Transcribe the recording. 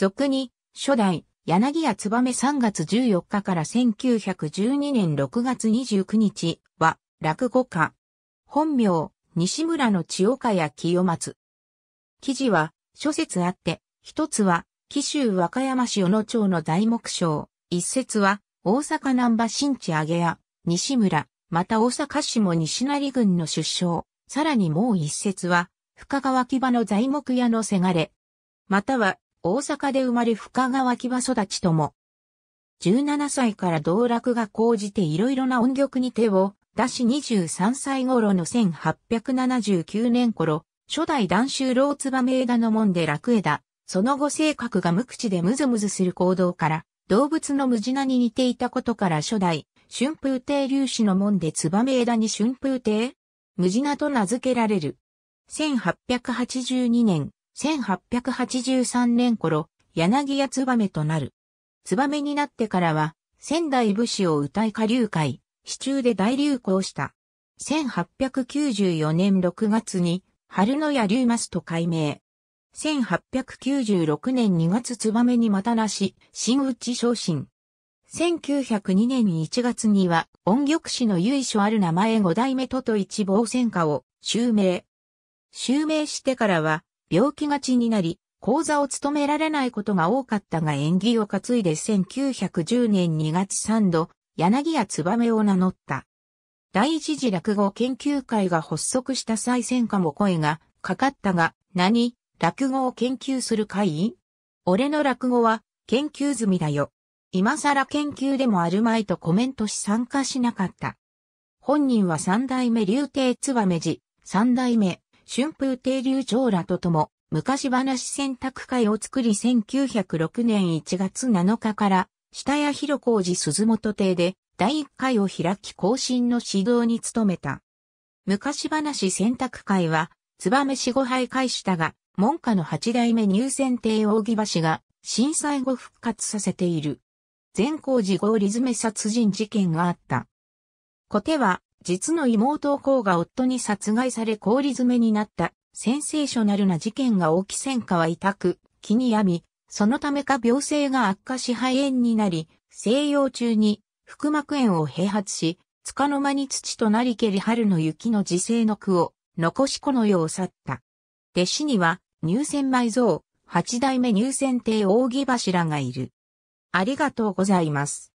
俗に、初代、柳谷燕3月14日から1912年6月29日は、落語家。本名、西村の千岡や清松。記事は、諸説あって、一つは、紀州和歌山市小野町の大木章、一説は、大阪南波新地上げ屋、西村、また大阪市も西成郡の出生、さらにもう一説は、深川木場の材木屋のせがれ、または大阪で生まれ深川木場育ちとも。17歳から道楽が講じていろいろな音曲に手を出し23歳頃の1879年頃、初代男州老燕枝の門で楽枝、その後性格が無口でムズムズする行動から、動物のムジナに似ていたことから初代、春風亭粒子の門で燕枝に春風亭ムジナと名付けられる。1882年、1883年頃、柳屋燕となる。燕になってからは、仙台武士を歌い下流会、市中で大流行した。1894年6月に、春野屋龍マスと改名。1896年2月燕にまたなし、新内昇進。1902年1月には、音玉師の由緒ある名前五代目とと一望戦果を、襲名。襲名してからは、病気がちになり、講座を務められないことが多かったが演技を担いで1910年2月3度、柳つばめを名乗った。第一次落語研究会が発足した際戦下も声がかかったが、何、落語を研究する会俺の落語は研究済みだよ。今更研究でもあるまいとコメントし参加しなかった。本人は三代目竜亭めじ、三代目春風亭流長らととも、昔話選択会を作り1906年1月7日から、下屋広小路鈴本邸で、第1回を開き更新の指導に努めた。昔話選択会は、燕四五杯会したが、門下の八代目入選邸扇橋が、震災後復活させている。善光寺合理詰め殺人事件があった。小手は、実の妹をが夫に殺害され氷詰めになったセンセーショナルな事件が起き戦火は痛く、気に病み、そのためか病性が悪化し肺炎になり、静養中に腹膜炎を併発し、つかの間に土となりけり春の雪の自生の句を残しこの世を去った。弟子には入選埋蔵、八代目入選帝扇柱がいる。ありがとうございます。